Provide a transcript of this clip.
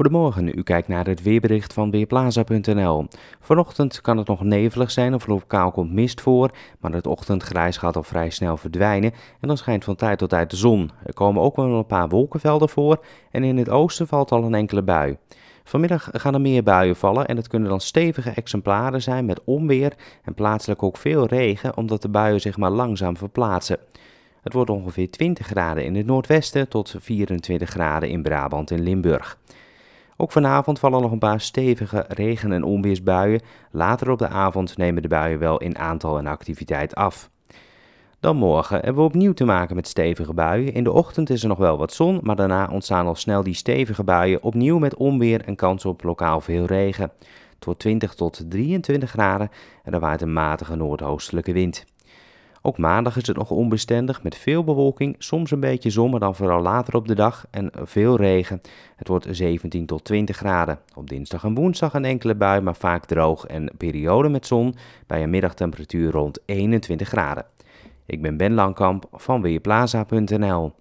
Goedemorgen, u kijkt naar het weerbericht van Weerplaza.nl. Vanochtend kan het nog nevelig zijn of lokaal komt mist voor, maar het ochtendgrijs gaat al vrij snel verdwijnen en dan schijnt van tijd tot tijd de zon. Er komen ook wel een paar wolkenvelden voor en in het oosten valt al een enkele bui. Vanmiddag gaan er meer buien vallen en het kunnen dan stevige exemplaren zijn met onweer en plaatselijk ook veel regen omdat de buien zich maar langzaam verplaatsen. Het wordt ongeveer 20 graden in het noordwesten tot 24 graden in Brabant en Limburg. Ook vanavond vallen nog een paar stevige regen- en onweersbuien. Later op de avond nemen de buien wel in aantal en activiteit af. Dan morgen hebben we opnieuw te maken met stevige buien. In de ochtend is er nog wel wat zon, maar daarna ontstaan al snel die stevige buien opnieuw met onweer en kans op lokaal veel regen. Tot 20 tot 23 graden en er waait een matige noordoostelijke wind. Ook maandag is het nog onbestendig met veel bewolking, soms een beetje zon, maar dan vooral later op de dag en veel regen. Het wordt 17 tot 20 graden. Op dinsdag en woensdag een enkele bui, maar vaak droog en periode met zon bij een middagtemperatuur rond 21 graden. Ik ben Ben Langkamp van Weerplaza.nl.